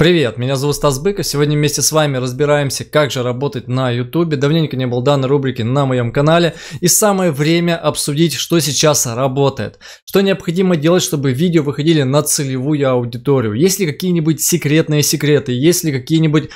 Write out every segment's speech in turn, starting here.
Привет, меня зовут Стас Быков, сегодня вместе с вами разбираемся, как же работать на YouTube. Давненько не был данной рубрики на моем канале. И самое время обсудить, что сейчас работает. Что необходимо делать, чтобы видео выходили на целевую аудиторию. Есть ли какие-нибудь секретные секреты, есть ли какие-нибудь э,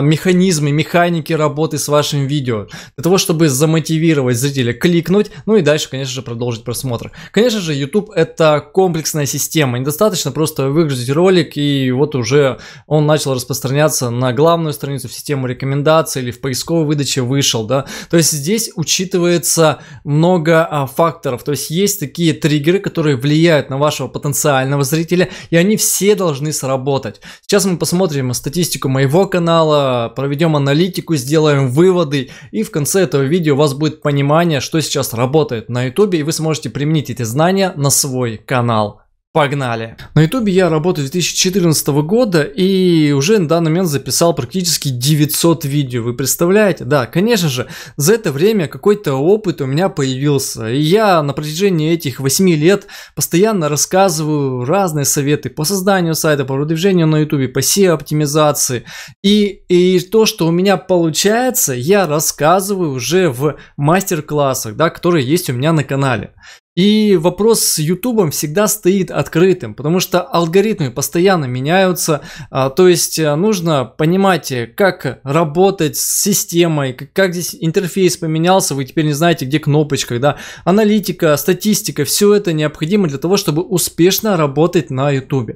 механизмы, механики работы с вашим видео. Для того, чтобы замотивировать зрителя кликнуть, ну и дальше, конечно же, продолжить просмотр. Конечно же, YouTube это комплексная система. Недостаточно просто выгрузить ролик и вот уже он начал распространяться на главную страницу, в систему рекомендаций или в поисковой выдаче вышел, да. То есть здесь учитывается много а, факторов, то есть есть такие триггеры, которые влияют на вашего потенциального зрителя, и они все должны сработать. Сейчас мы посмотрим статистику моего канала, проведем аналитику, сделаем выводы, и в конце этого видео у вас будет понимание, что сейчас работает на YouTube, и вы сможете применить эти знания на свой канал. Погнали. На ютубе я работаю с 2014 года и уже на данный момент записал практически 900 видео. Вы представляете? Да, конечно же, за это время какой-то опыт у меня появился. И я на протяжении этих 8 лет постоянно рассказываю разные советы по созданию сайта, по продвижению на ютубе, по SEO-оптимизации. И, и то, что у меня получается, я рассказываю уже в мастер-классах, да, которые есть у меня на канале. И вопрос с YouTube всегда стоит открытым, потому что алгоритмы постоянно меняются, а, то есть э, нужно понимать, э, как работать с системой, как здесь интерфейс поменялся, вы теперь не знаете, где кнопочка, да, аналитика, статистика, все это необходимо для того, чтобы успешно работать на YouTube.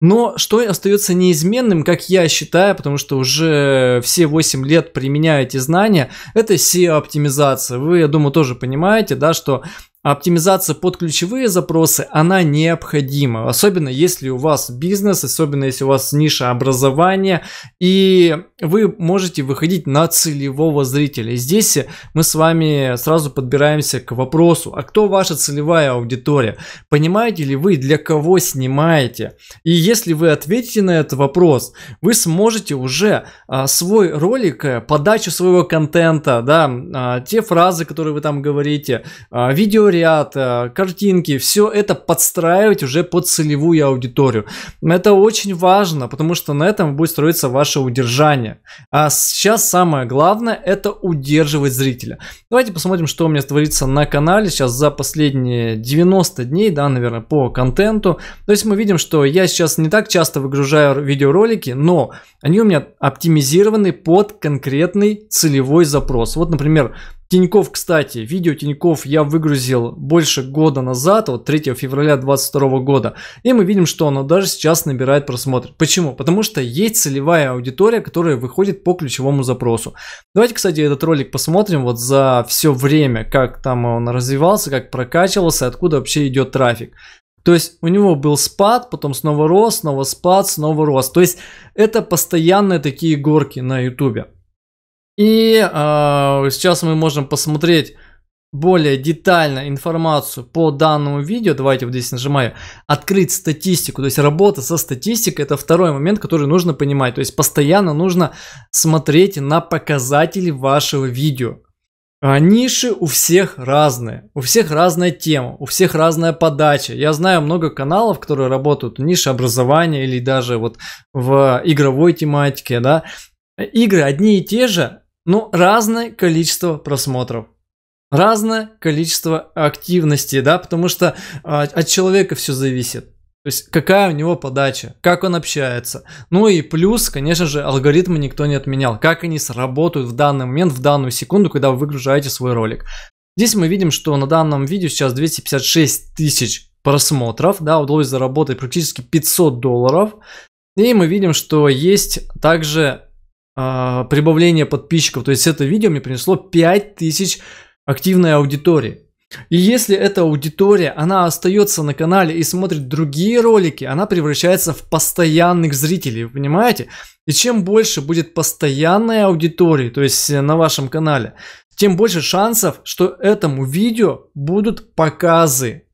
Но что остается неизменным, как я считаю, потому что уже все 8 лет применяю эти знания, это SEO-оптимизация. Вы, я думаю, тоже понимаете, да, что оптимизация под ключевые запросы, она необходима. Особенно если у вас бизнес, особенно если у вас ниша образования. И вы можете выходить на целевого зрителя. И здесь мы с вами сразу подбираемся к вопросу, а кто ваша целевая аудитория? Понимаете ли вы, для кого снимаете? И если вы ответите на этот вопрос, вы сможете уже а, свой ролик, э, подачу своего контента, да, а, те фразы, которые вы там говорите, а, видео лауреат, э, картинки, все это подстраивать уже под целевую аудиторию. Это очень важно, потому что на этом будет строиться ваше удержание. А сейчас самое главное это удерживать зрителя. Давайте посмотрим, что у меня творится на канале сейчас за последние 90 дней, да, наверное, по контенту. То есть мы видим, что я сейчас не так часто выгружаю видеоролики, но они у меня оптимизированы под конкретный целевой запрос. Вот, например, Тиньков, кстати, видео Тиньков я выгрузил больше года назад, вот 3 февраля 2022 года, и мы видим, что оно даже сейчас набирает просмотр. Почему? Потому что есть целевая аудитория, которая выходит по ключевому запросу. Давайте, кстати, этот ролик посмотрим вот за все время, как там он развивался, как прокачивался, откуда вообще идет трафик. То есть у него был спад, потом снова рост, снова спад, снова рост. То есть это постоянные такие горки на ютубе. И э, сейчас мы можем посмотреть более детально информацию по данному видео. Давайте вот здесь нажимаю «Открыть статистику». То есть работа со статистикой – это второй момент, который нужно понимать. То есть постоянно нужно смотреть на показатели вашего видео. А ниши у всех разные, у всех разная тема, у всех разная подача. Я знаю много каналов, которые работают в нише образования или даже вот в игровой тематике, да. Игры одни и те же, ну разное количество просмотров разное количество активности, да, потому что а, от человека все зависит. То есть какая у него подача, как он общается. Ну и плюс, конечно же, алгоритмы никто не отменял. Как они сработают в данный момент, в данную секунду, когда вы выгружаете свой ролик. Здесь мы видим, что на данном видео сейчас 256 тысяч просмотров, да, удалось заработать практически 500 долларов. И мы видим, что есть также а, прибавление подписчиков. То есть это видео мне принесло 5000 активной аудитории. И если эта аудитория, она остается на канале и смотрит другие ролики, она превращается в постоянных зрителей, вы понимаете? И чем больше будет постоянной аудитории, то есть э, на вашем канале, тем больше шансов, что этому видео будут показы.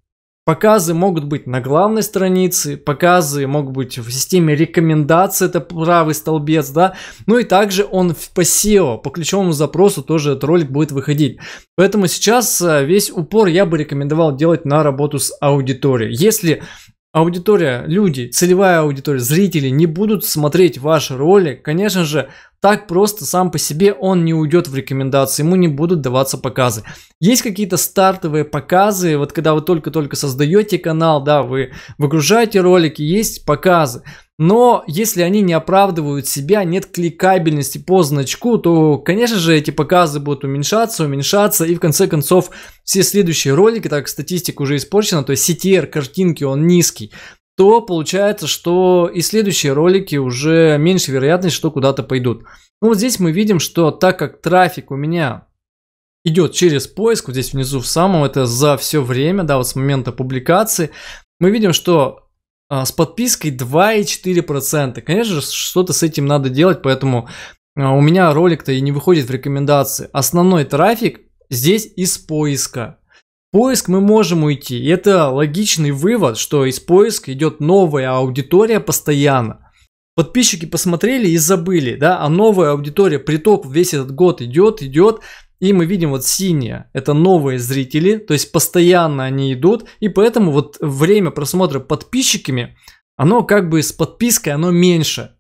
Показы могут быть на главной странице, показы могут быть в системе рекомендаций, это правый столбец, да. Ну и также он по SEO, по ключевому запросу тоже этот ролик будет выходить. Поэтому сейчас э, весь упор я бы рекомендовал делать на работу с аудиторией. Если аудитория, люди, целевая аудитория, зрители не будут смотреть ваш ролик, конечно же, так просто сам по себе он не уйдет в рекомендации, ему не будут даваться показы. Есть какие-то стартовые показы, вот когда вы только-только создаете канал, да, вы выгружаете ролики, есть показы. Но если они не оправдывают себя, нет кликабельности по значку, то, конечно же, эти показы будут уменьшаться, уменьшаться, и в конце концов все следующие ролики, так как статистика уже испорчена, то есть CTR картинки он низкий, то получается, что и следующие ролики уже меньше вероятность, что куда-то пойдут. Ну вот здесь мы видим, что так как трафик у меня идет через поиск, вот здесь внизу в самом, это за все время, да, вот с момента публикации, мы видим, что а, с подпиской 2,4%. Конечно же, что-то с этим надо делать, поэтому а, у меня ролик-то и не выходит в рекомендации. Основной трафик здесь из поиска поиск мы можем уйти. И это логичный вывод, что из поиска идет новая аудитория постоянно. Подписчики посмотрели и забыли, да, а новая аудитория, приток весь этот год идет, идет, и мы видим вот синие, это новые зрители, то есть постоянно они идут, и поэтому вот время просмотра подписчиками, оно как бы с подпиской, оно меньше.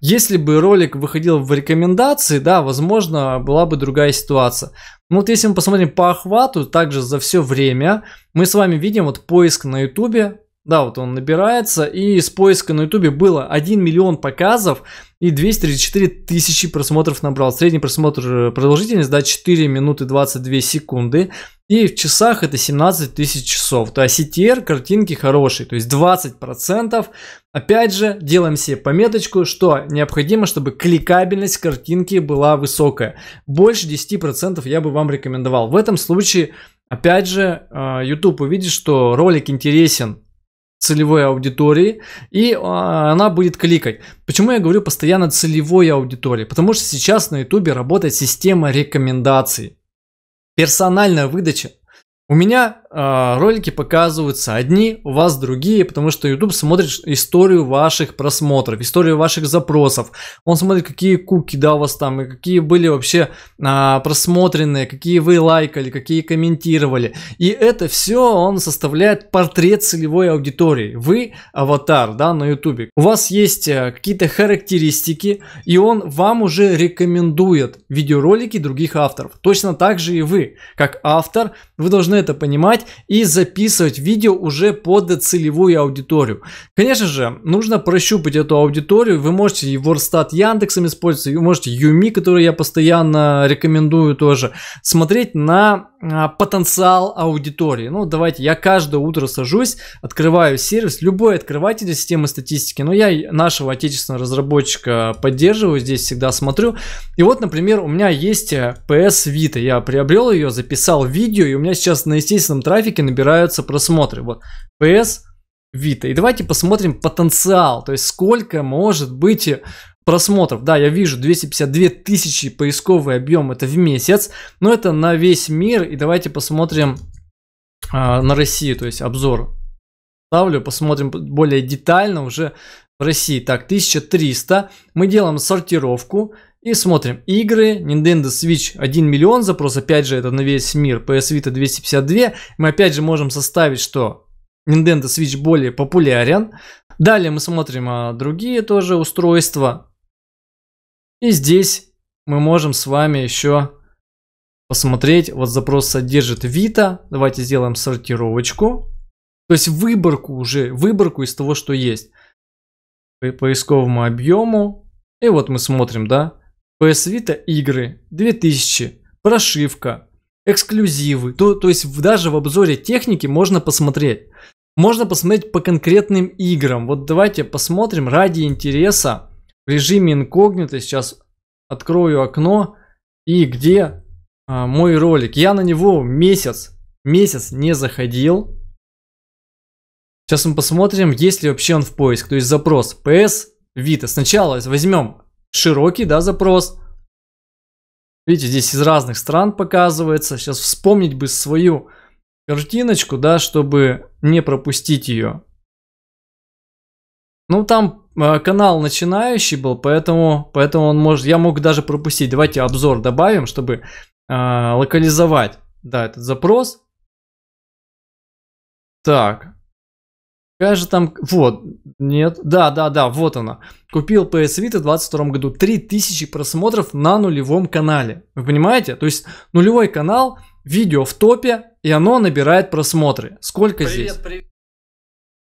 Если бы ролик выходил в рекомендации, да, возможно, была бы другая ситуация. Но ну вот если мы посмотрим по охвату, также за все время, мы с вами видим вот поиск на YouTube да, вот он набирается, и с поиска на ютубе было 1 миллион показов и 234 тысячи просмотров набрал. Средний просмотр э, продолжительность, да, 4 минуты 22 секунды, и в часах это 17 тысяч часов. То есть CTR а картинки хорошие, то есть 20%. Опять же, делаем себе пометочку, что необходимо, чтобы кликабельность картинки была высокая. Больше 10% я бы вам рекомендовал. В этом случае Опять же, YouTube э, увидит, что ролик интересен целевой аудитории, и а, она будет кликать. Почему я говорю постоянно целевой аудитории? Потому что сейчас на YouTube работает система рекомендаций. Персональная выдача. У меня а, ролики показываются одни, у вас другие, потому что YouTube смотрит историю ваших просмотров, историю ваших запросов. Он смотрит, какие куки, да, у вас там, и какие были вообще а, просмотренные, какие вы лайкали, какие комментировали. И это все он составляет портрет целевой аудитории. Вы аватар, да, на YouTube. У вас есть э, какие-то характеристики, и он вам уже рекомендует видеоролики других авторов. Точно так же и вы, как автор, вы должны это понимать снимать и записывать видео уже под целевую аудиторию. Конечно же, нужно прощупать эту аудиторию. Вы можете и WordStat Яндексом использовать, вы можете Юми, который я постоянно рекомендую тоже, смотреть на а, потенциал аудитории. Ну, давайте, я каждое утро сажусь, открываю сервис, любой открыватель системы статистики, но я нашего отечественного разработчика поддерживаю, здесь всегда смотрю. И вот, например, у меня есть э, PS Vita, я приобрел ее, записал видео, и у меня сейчас на естественном трафике набираются просмотры. Вот, PS Vita. И давайте посмотрим потенциал, то есть сколько может быть э, просмотров. Да, я вижу 252 тысячи поисковый объем, это в месяц, но это на весь мир. И давайте посмотрим э, на Россию, то есть обзор ставлю, посмотрим более детально уже в России. Так, 1300, мы делаем сортировку и смотрим игры, Nintendo Switch 1 миллион запрос, опять же это на весь мир, PS Vita 252, мы опять же можем составить, что Nintendo Switch более популярен. Далее мы смотрим а, другие тоже устройства, и здесь мы можем с вами еще посмотреть. Вот запрос содержит Vita. Давайте сделаем сортировочку. То есть выборку уже, выборку из того, что есть. По поисковому объему. И вот мы смотрим, да. PS Vita игры 2000. Прошивка. Эксклюзивы. То, то есть даже в обзоре техники можно посмотреть. Можно посмотреть по конкретным играм. Вот давайте посмотрим ради интереса в режиме инкогнито сейчас открою окно и где а, мой ролик. Я на него месяц, месяц не заходил. Сейчас мы посмотрим, есть ли вообще он в поиск. То есть запрос PS Vita. Сначала возьмем широкий да, запрос. Видите, здесь из разных стран показывается. Сейчас вспомнить бы свою картиночку, да, чтобы не пропустить ее. Ну, там Э, канал начинающий был, поэтому, поэтому он может, я мог даже пропустить. Давайте обзор добавим, чтобы э, локализовать, да, этот запрос. Так, какая же там, вот, нет, да, да, да, вот она. Купил PS Vita в 22 году 3000 просмотров на нулевом канале. Вы понимаете? То есть нулевой канал, видео в топе, и оно набирает просмотры. Сколько привет, здесь? Привет.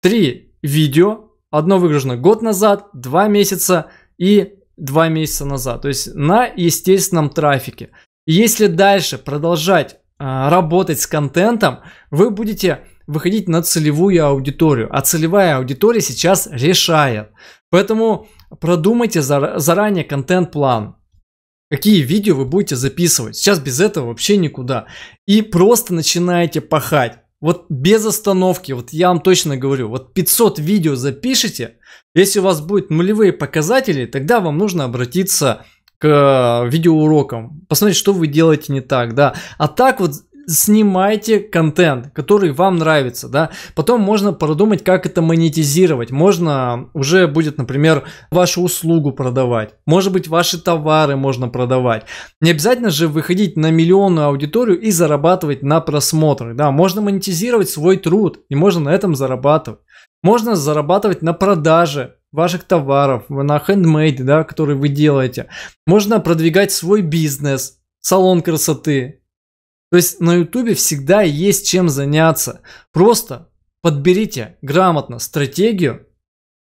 Три видео Одно выгружено год назад, два месяца и два месяца назад. То есть на естественном трафике. если дальше продолжать а, работать с контентом, вы будете выходить на целевую аудиторию. А целевая аудитория сейчас решает. Поэтому продумайте заранее контент-план. Какие видео вы будете записывать? Сейчас без этого вообще никуда. И просто начинаете пахать. Вот без остановки, вот я вам точно говорю, вот 500 видео запишите, если у вас будут нулевые показатели, тогда вам нужно обратиться к э, видеоурокам, посмотреть, что вы делаете не так, да. А так вот снимайте контент, который вам нравится, да. Потом можно продумать, как это монетизировать. Можно уже будет, например, вашу услугу продавать. Может быть, ваши товары можно продавать. Не обязательно же выходить на миллионную аудиторию и зарабатывать на просмотрах, да. Можно монетизировать свой труд и можно на этом зарабатывать. Можно зарабатывать на продаже ваших товаров, на хендмейд, да, который вы делаете. Можно продвигать свой бизнес, салон красоты, то есть на ютубе всегда есть чем заняться. Просто подберите грамотно стратегию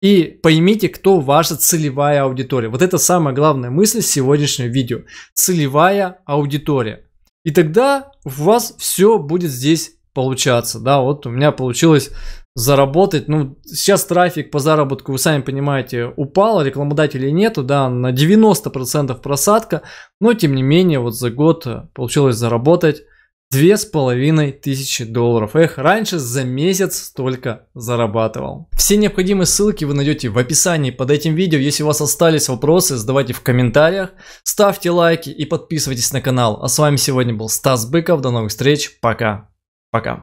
и поймите, кто ваша целевая аудитория. Вот это самая главная мысль сегодняшнего видео. Целевая аудитория. И тогда у вас все будет здесь получаться, да, вот у меня получилось заработать, ну, сейчас трафик по заработку, вы сами понимаете, упал, а рекламодателей нету, да, на 90% просадка, но тем не менее, вот за год э, получилось заработать Две с половиной тысячи долларов. Эх, раньше за месяц столько зарабатывал. Все необходимые ссылки вы найдете в описании под этим видео. Если у вас остались вопросы, задавайте в комментариях, ставьте лайки и подписывайтесь на канал. А с вами сегодня был Стас Быков. До новых встреч. Пока. Пока.